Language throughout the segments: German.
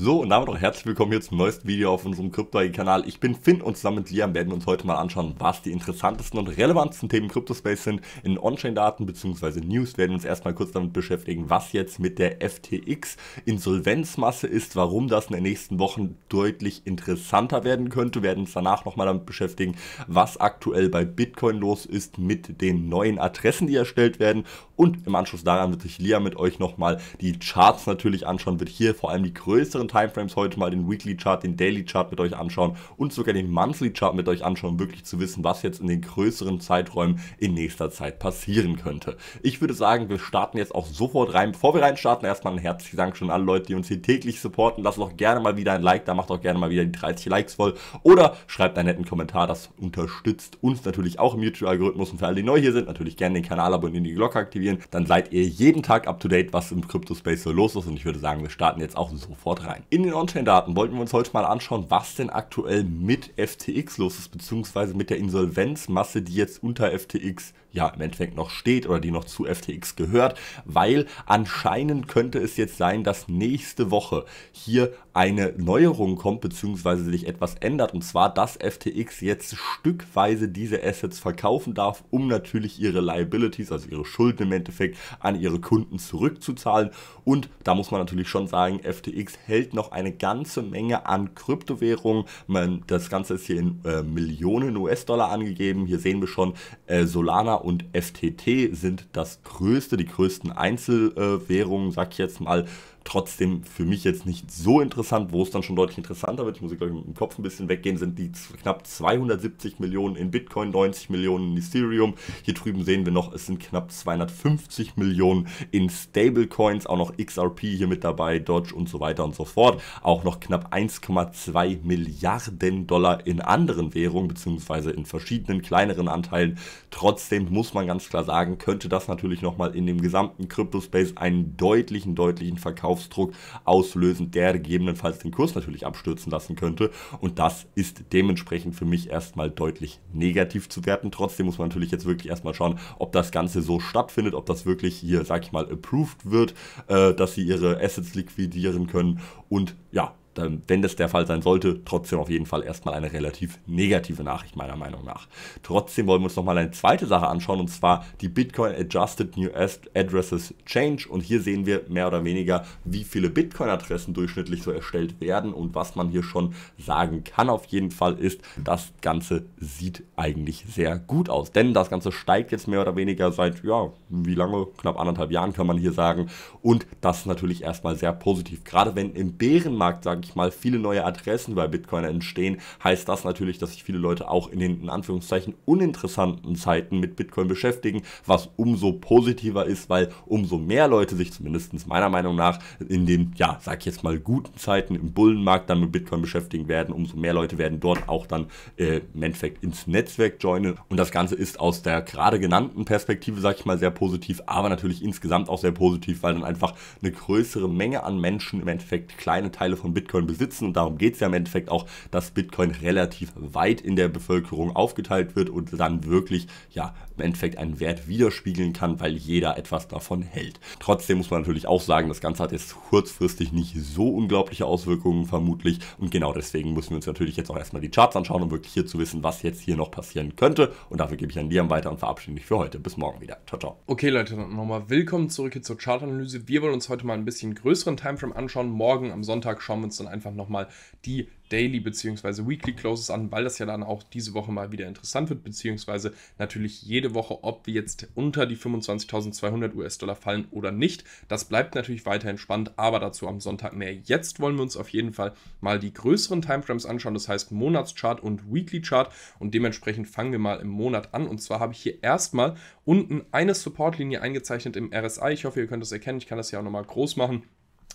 So, und damit auch herzlich willkommen hier zum neuesten Video auf unserem krypto kanal Ich bin Finn und zusammen mit Liam werden wir uns heute mal anschauen, was die interessantesten und relevantesten Themen Kryptospace sind. In On-Chain-Daten bzw. News werden wir uns erstmal kurz damit beschäftigen, was jetzt mit der FTX-Insolvenzmasse ist, warum das in den nächsten Wochen deutlich interessanter werden könnte. Wir werden uns danach nochmal damit beschäftigen, was aktuell bei Bitcoin los ist mit den neuen Adressen, die erstellt werden. Und im Anschluss daran wird sich Liam mit euch nochmal die Charts natürlich anschauen, wird hier vor allem die größeren anderen Timeframes heute mal den Weekly Chart, den Daily Chart mit euch anschauen und sogar den Monthly Chart mit euch anschauen, um wirklich zu wissen, was jetzt in den größeren Zeiträumen in nächster Zeit passieren könnte. Ich würde sagen, wir starten jetzt auch sofort rein. Bevor wir reinstarten, erstmal ein herzliches Dankeschön an alle Leute, die uns hier täglich supporten. Lasst doch gerne mal wieder ein Like, da macht auch gerne mal wieder die 30 Likes voll oder schreibt einen netten Kommentar, das unterstützt uns natürlich auch im YouTube-Algorithmus und für alle, die neu hier sind, natürlich gerne den Kanal abonnieren, die Glocke aktivieren, dann seid ihr jeden Tag up to date, was im Crypto Space so los ist und ich würde sagen, wir starten jetzt auch sofort rein sein. In den On-Chain-Daten wollten wir uns heute mal anschauen, was denn aktuell mit FTX los ist, beziehungsweise mit der Insolvenzmasse, die jetzt unter FTX ja im Endeffekt noch steht oder die noch zu FTX gehört, weil anscheinend könnte es jetzt sein, dass nächste Woche hier eine Neuerung kommt, beziehungsweise sich etwas ändert, und zwar, dass FTX jetzt stückweise diese Assets verkaufen darf, um natürlich ihre Liabilities, also ihre Schulden im Endeffekt, an ihre Kunden zurückzuzahlen. Und da muss man natürlich schon sagen, FTX hält Welt noch eine ganze Menge an Kryptowährungen. Man, das Ganze ist hier in äh, Millionen US-Dollar angegeben. Hier sehen wir schon, äh, Solana und FTT sind das größte, die größten Einzelwährungen, sag ich jetzt mal, trotzdem für mich jetzt nicht so interessant. Wo es dann schon deutlich interessanter wird, ich muss, glaube ich, im Kopf ein bisschen weggehen, sind die knapp 270 Millionen in Bitcoin, 90 Millionen in Ethereum. Hier drüben sehen wir noch, es sind knapp 250 Millionen in Stablecoins, auch noch XRP hier mit dabei, Dodge und so weiter und so fort. Auch noch knapp 1,2 Milliarden Dollar in anderen Währungen, beziehungsweise in verschiedenen kleineren Anteilen. Trotzdem muss man ganz klar sagen, könnte das natürlich nochmal in dem gesamten Crypto-Space einen deutlichen, deutlichen Verkauf Verkaufsdruck auslösen, der gegebenenfalls den Kurs natürlich abstürzen lassen könnte. Und das ist dementsprechend für mich erstmal deutlich negativ zu werten. Trotzdem muss man natürlich jetzt wirklich erstmal schauen, ob das Ganze so stattfindet, ob das wirklich hier, sag ich mal, approved wird, äh, dass sie ihre Assets liquidieren können. Und ja, dann, wenn das der Fall sein sollte, trotzdem auf jeden Fall erstmal eine relativ negative Nachricht meiner Meinung nach. Trotzdem wollen wir uns nochmal eine zweite Sache anschauen und zwar die Bitcoin Adjusted New Addresses Change und hier sehen wir mehr oder weniger, wie viele Bitcoin-Adressen durchschnittlich so erstellt werden und was man hier schon sagen kann auf jeden Fall ist, das Ganze sieht eigentlich sehr gut aus, denn das Ganze steigt jetzt mehr oder weniger seit, ja, wie lange, knapp anderthalb Jahren kann man hier sagen und das ist natürlich erstmal sehr positiv, gerade wenn im Bärenmarkt, sage ich ich mal, viele neue Adressen bei Bitcoin entstehen, heißt das natürlich, dass sich viele Leute auch in den in Anführungszeichen uninteressanten Zeiten mit Bitcoin beschäftigen, was umso positiver ist, weil umso mehr Leute sich zumindest meiner Meinung nach in den, ja, sag ich jetzt mal, guten Zeiten im Bullenmarkt dann mit Bitcoin beschäftigen werden, umso mehr Leute werden dort auch dann äh, im Endeffekt ins Netzwerk joinen. Und das Ganze ist aus der gerade genannten Perspektive, sag ich mal, sehr positiv, aber natürlich insgesamt auch sehr positiv, weil dann einfach eine größere Menge an Menschen im Endeffekt kleine Teile von Bitcoin Bitcoin besitzen. Und darum geht es ja im Endeffekt auch, dass Bitcoin relativ weit in der Bevölkerung aufgeteilt wird und dann wirklich ja Endeffekt einen Wert widerspiegeln kann, weil jeder etwas davon hält. Trotzdem muss man natürlich auch sagen, das Ganze hat jetzt kurzfristig nicht so unglaubliche Auswirkungen vermutlich und genau deswegen müssen wir uns natürlich jetzt auch erstmal die Charts anschauen, um wirklich hier zu wissen, was jetzt hier noch passieren könnte und dafür gebe ich an Liam weiter und verabschiede mich für heute. Bis morgen wieder. Ciao, ciao. Okay Leute, nochmal willkommen zurück hier zur Chartanalyse. Wir wollen uns heute mal ein bisschen größeren Timeframe anschauen. Morgen am Sonntag schauen wir uns dann einfach nochmal die Daily bzw. Weekly Closes an, weil das ja dann auch diese Woche mal wieder interessant wird, beziehungsweise natürlich jede Woche, ob wir jetzt unter die 25.200 US-Dollar fallen oder nicht. Das bleibt natürlich weiter entspannt, aber dazu am Sonntag mehr. Jetzt wollen wir uns auf jeden Fall mal die größeren Timeframes anschauen, das heißt Monatschart und Weekly Chart und dementsprechend fangen wir mal im Monat an und zwar habe ich hier erstmal unten eine Supportlinie eingezeichnet im RSI. Ich hoffe, ihr könnt das erkennen. Ich kann das ja auch nochmal groß machen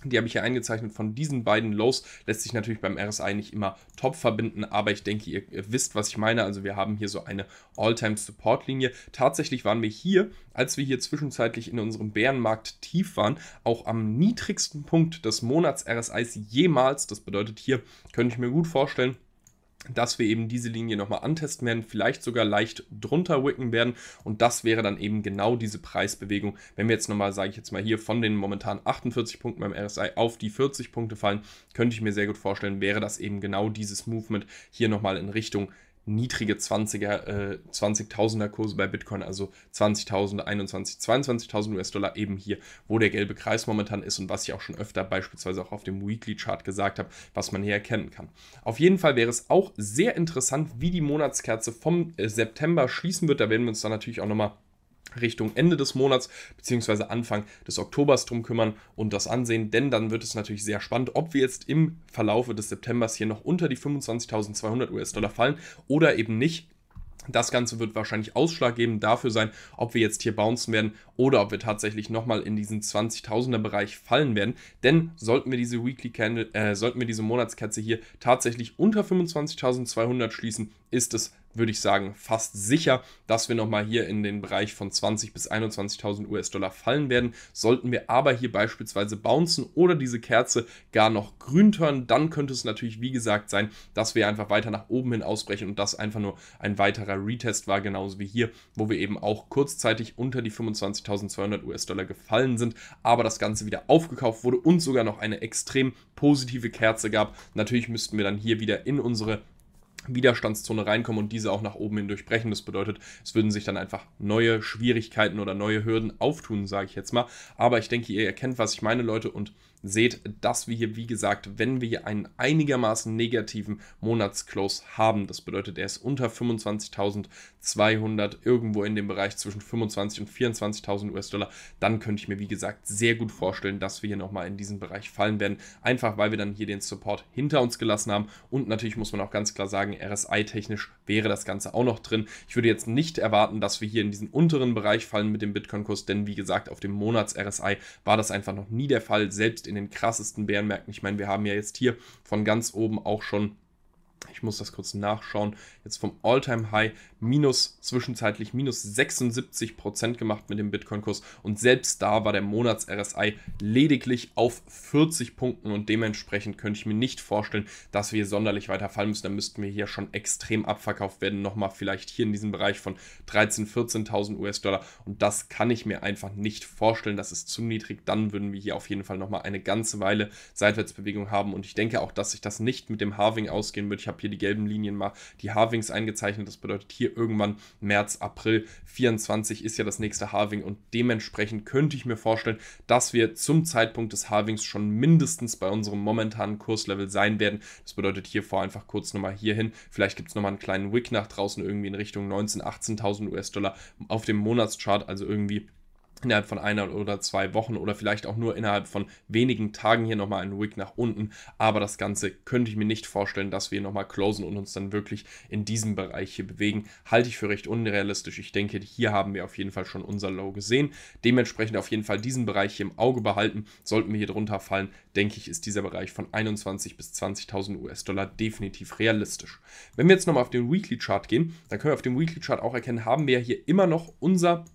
die habe ich hier eingezeichnet. Von diesen beiden Lows lässt sich natürlich beim RSI nicht immer top verbinden, aber ich denke, ihr wisst, was ich meine. Also wir haben hier so eine All-Time-Support-Linie. Tatsächlich waren wir hier, als wir hier zwischenzeitlich in unserem Bärenmarkt tief waren, auch am niedrigsten Punkt des Monats RSIs jemals. Das bedeutet, hier könnte ich mir gut vorstellen, dass wir eben diese Linie nochmal antesten werden, vielleicht sogar leicht drunter wicken werden und das wäre dann eben genau diese Preisbewegung. Wenn wir jetzt nochmal, sage ich jetzt mal hier, von den momentan 48 Punkten beim RSI auf die 40 Punkte fallen, könnte ich mir sehr gut vorstellen, wäre das eben genau dieses Movement hier nochmal in Richtung niedrige 20er, äh, 20.000er Kurse bei Bitcoin, also 20.000, 21.000, 22.000 US-Dollar eben hier, wo der gelbe Kreis momentan ist und was ich auch schon öfter beispielsweise auch auf dem Weekly Chart gesagt habe, was man hier erkennen kann. Auf jeden Fall wäre es auch sehr interessant, wie die Monatskerze vom äh, September schließen wird. Da werden wir uns dann natürlich auch nochmal Richtung Ende des Monats bzw. Anfang des Oktobers drum kümmern und das ansehen, denn dann wird es natürlich sehr spannend, ob wir jetzt im Verlaufe des Septembers hier noch unter die 25.200 US-Dollar fallen oder eben nicht. Das Ganze wird wahrscheinlich ausschlaggebend dafür sein, ob wir jetzt hier bouncen werden oder ob wir tatsächlich nochmal in diesen 20.000er Bereich fallen werden. Denn sollten wir diese Weekly Candle, äh, sollten wir diese Monatskerze hier tatsächlich unter 25.200 schließen, ist es würde ich sagen, fast sicher, dass wir nochmal hier in den Bereich von 20.000 bis 21.000 US-Dollar fallen werden. Sollten wir aber hier beispielsweise bouncen oder diese Kerze gar noch grün turnen, dann könnte es natürlich, wie gesagt, sein, dass wir einfach weiter nach oben hin ausbrechen und das einfach nur ein weiterer Retest war, genauso wie hier, wo wir eben auch kurzzeitig unter die 25.200 US-Dollar gefallen sind, aber das Ganze wieder aufgekauft wurde und sogar noch eine extrem positive Kerze gab. Natürlich müssten wir dann hier wieder in unsere Widerstandszone reinkommen und diese auch nach oben hin durchbrechen. Das bedeutet, es würden sich dann einfach neue Schwierigkeiten oder neue Hürden auftun, sage ich jetzt mal. Aber ich denke, ihr erkennt, was ich meine, Leute, und seht, dass wir hier, wie gesagt, wenn wir einen einigermaßen negativen Monatsclose haben, das bedeutet, er ist unter 25.200, irgendwo in dem Bereich zwischen 25.000 und 24.000 US-Dollar, dann könnte ich mir, wie gesagt, sehr gut vorstellen, dass wir hier nochmal in diesen Bereich fallen werden, einfach weil wir dann hier den Support hinter uns gelassen haben und natürlich muss man auch ganz klar sagen, RSI-technisch wäre das Ganze auch noch drin. Ich würde jetzt nicht erwarten, dass wir hier in diesen unteren Bereich fallen mit dem Bitcoin-Kurs, denn wie gesagt, auf dem Monats-RSI war das einfach noch nie der Fall, selbst in in den krassesten Bärenmärkten. Ich meine, wir haben ja jetzt hier von ganz oben auch schon ich muss das kurz nachschauen, jetzt vom All-Time-High minus zwischenzeitlich minus 76% Prozent gemacht mit dem Bitcoin-Kurs und selbst da war der Monats-RSI lediglich auf 40 Punkten und dementsprechend könnte ich mir nicht vorstellen, dass wir hier sonderlich weiter fallen müssen. Da müssten wir hier schon extrem abverkauft werden, nochmal vielleicht hier in diesem Bereich von 13.000, 14.000 US-Dollar und das kann ich mir einfach nicht vorstellen. Das ist zu niedrig. Dann würden wir hier auf jeden Fall nochmal eine ganze Weile Seitwärtsbewegung haben und ich denke auch, dass sich das nicht mit dem Harving ausgehen wird. Ich habe hier die gelben Linien mal die Harvings eingezeichnet. Das bedeutet hier irgendwann März, April 24 ist ja das nächste Harving und dementsprechend könnte ich mir vorstellen, dass wir zum Zeitpunkt des Harvings schon mindestens bei unserem momentanen Kurslevel sein werden. Das bedeutet hier vor einfach kurz nochmal hier hin. Vielleicht gibt es nochmal einen kleinen Wick nach draußen irgendwie in Richtung 19.000, 18.000 US-Dollar auf dem Monatschart, also irgendwie innerhalb von einer oder zwei Wochen oder vielleicht auch nur innerhalb von wenigen Tagen hier nochmal einen Wick nach unten. Aber das Ganze könnte ich mir nicht vorstellen, dass wir nochmal closen und uns dann wirklich in diesem Bereich hier bewegen. Halte ich für recht unrealistisch. Ich denke, hier haben wir auf jeden Fall schon unser Low gesehen. Dementsprechend auf jeden Fall diesen Bereich hier im Auge behalten. Sollten wir hier drunter fallen, denke ich, ist dieser Bereich von 21 bis 20.000 US-Dollar definitiv realistisch. Wenn wir jetzt nochmal auf den Weekly Chart gehen, dann können wir auf dem Weekly Chart auch erkennen, haben wir hier immer noch unser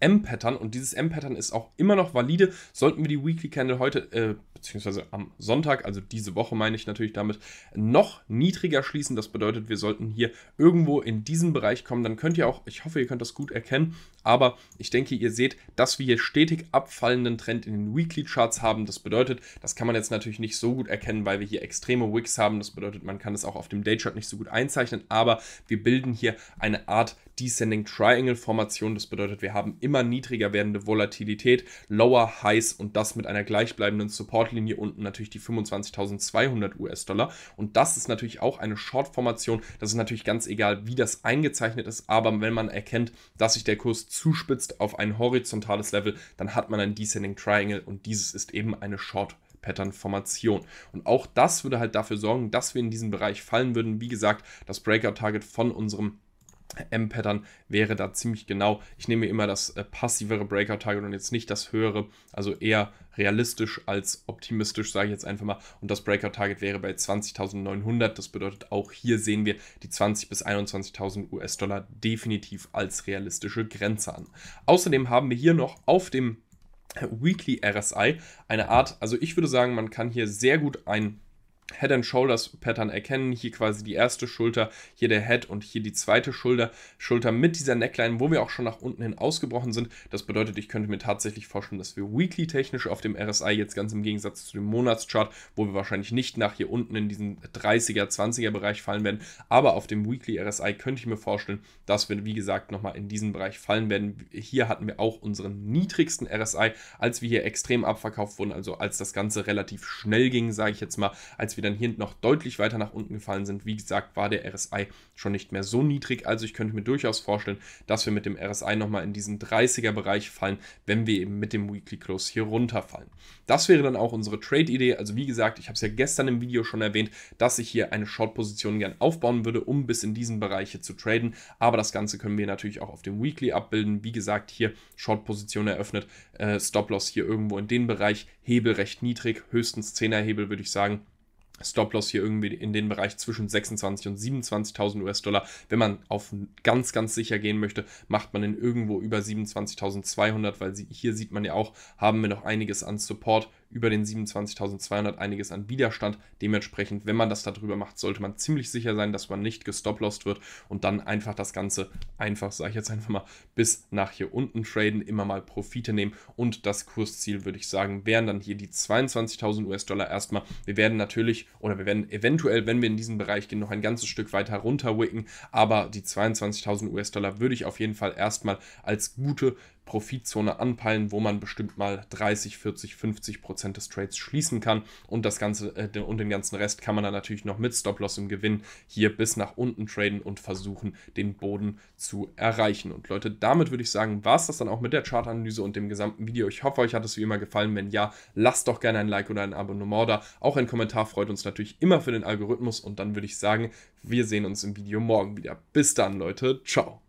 M-Pattern und dieses M-Pattern ist auch immer noch valide. Sollten wir die Weekly Candle heute, äh, beziehungsweise am Sonntag, also diese Woche meine ich natürlich damit, noch niedriger schließen. Das bedeutet, wir sollten hier irgendwo in diesen Bereich kommen. Dann könnt ihr auch, ich hoffe, ihr könnt das gut erkennen, aber ich denke, ihr seht, dass wir hier stetig abfallenden Trend in den Weekly Charts haben. Das bedeutet, das kann man jetzt natürlich nicht so gut erkennen, weil wir hier extreme Wicks haben. Das bedeutet, man kann es auch auf dem Daychart nicht so gut einzeichnen, aber wir bilden hier eine Art Descending Triangle Formation. Das bedeutet, wir haben immer niedriger werdende Volatilität, Lower Highs und das mit einer gleichbleibenden Supportlinie unten natürlich die 25.200 US-Dollar. Und das ist natürlich auch eine Short-Formation. Das ist natürlich ganz egal, wie das eingezeichnet ist, aber wenn man erkennt, dass sich der Kurs zuspitzt auf ein horizontales Level, dann hat man ein Descending Triangle und dieses ist eben eine Short Pattern-Formation. Und auch das würde halt dafür sorgen, dass wir in diesen Bereich fallen würden. Wie gesagt, das Breakout-Target von unserem M-Pattern wäre da ziemlich genau. Ich nehme immer das äh, passivere Breakout-Target und jetzt nicht das höhere, also eher realistisch als optimistisch, sage ich jetzt einfach mal. Und das Breakout-Target wäre bei 20.900. Das bedeutet, auch hier sehen wir die 20.000 bis 21.000 US-Dollar definitiv als realistische Grenze an. Außerdem haben wir hier noch auf dem Weekly RSI eine Art, also ich würde sagen, man kann hier sehr gut ein Head and Shoulders Pattern erkennen. Hier quasi die erste Schulter, hier der Head und hier die zweite Schulter, Schulter mit dieser Neckline, wo wir auch schon nach unten hin ausgebrochen sind. Das bedeutet, ich könnte mir tatsächlich vorstellen, dass wir weekly technisch auf dem RSI jetzt ganz im Gegensatz zu dem Monatschart, wo wir wahrscheinlich nicht nach hier unten in diesen 30er, 20er Bereich fallen werden, aber auf dem weekly RSI könnte ich mir vorstellen, dass wir wie gesagt nochmal in diesen Bereich fallen werden. Hier hatten wir auch unseren niedrigsten RSI, als wir hier extrem abverkauft wurden, also als das Ganze relativ schnell ging, sage ich jetzt mal, als wir als wir dann hier noch deutlich weiter nach unten gefallen sind, wie gesagt, war der RSI schon nicht mehr so niedrig. Also ich könnte mir durchaus vorstellen, dass wir mit dem RSI nochmal in diesen 30er-Bereich fallen, wenn wir eben mit dem Weekly Close hier runterfallen. Das wäre dann auch unsere Trade-Idee. Also wie gesagt, ich habe es ja gestern im Video schon erwähnt, dass ich hier eine Short-Position gern aufbauen würde, um bis in diesen Bereiche zu traden. Aber das Ganze können wir natürlich auch auf dem Weekly abbilden. Wie gesagt, hier Short-Position eröffnet, äh, Stop-Loss hier irgendwo in den Bereich, Hebel recht niedrig, höchstens 10er Hebel würde ich sagen. Stop-Loss hier irgendwie in den Bereich zwischen 26.000 und 27.000 US-Dollar. Wenn man auf ganz, ganz sicher gehen möchte, macht man den irgendwo über 27.200, weil hier sieht man ja auch, haben wir noch einiges an Support über den 27.200 einiges an Widerstand. Dementsprechend, wenn man das darüber macht, sollte man ziemlich sicher sein, dass man nicht gestoplost wird und dann einfach das Ganze einfach, sage ich jetzt einfach mal, bis nach hier unten traden, immer mal Profite nehmen und das Kursziel, würde ich sagen, wären dann hier die 22.000 US-Dollar erstmal. Wir werden natürlich oder wir werden eventuell, wenn wir in diesen Bereich gehen, noch ein ganzes Stück weiter runter wicken, aber die 22.000 US-Dollar würde ich auf jeden Fall erstmal als gute Profitzone anpeilen, wo man bestimmt mal 30, 40, 50 Prozent des Trades schließen kann. Und das Ganze äh, den, und den ganzen Rest kann man dann natürlich noch mit Stop-Loss im Gewinn hier bis nach unten traden und versuchen, den Boden zu erreichen. Und Leute, damit würde ich sagen, war es das dann auch mit der Chartanalyse und dem gesamten Video. Ich hoffe, euch hat es wie immer gefallen. Wenn ja, lasst doch gerne ein Like oder ein Abonnement da. Auch ein Kommentar freut uns natürlich immer für den Algorithmus. Und dann würde ich sagen, wir sehen uns im Video morgen wieder. Bis dann, Leute. Ciao.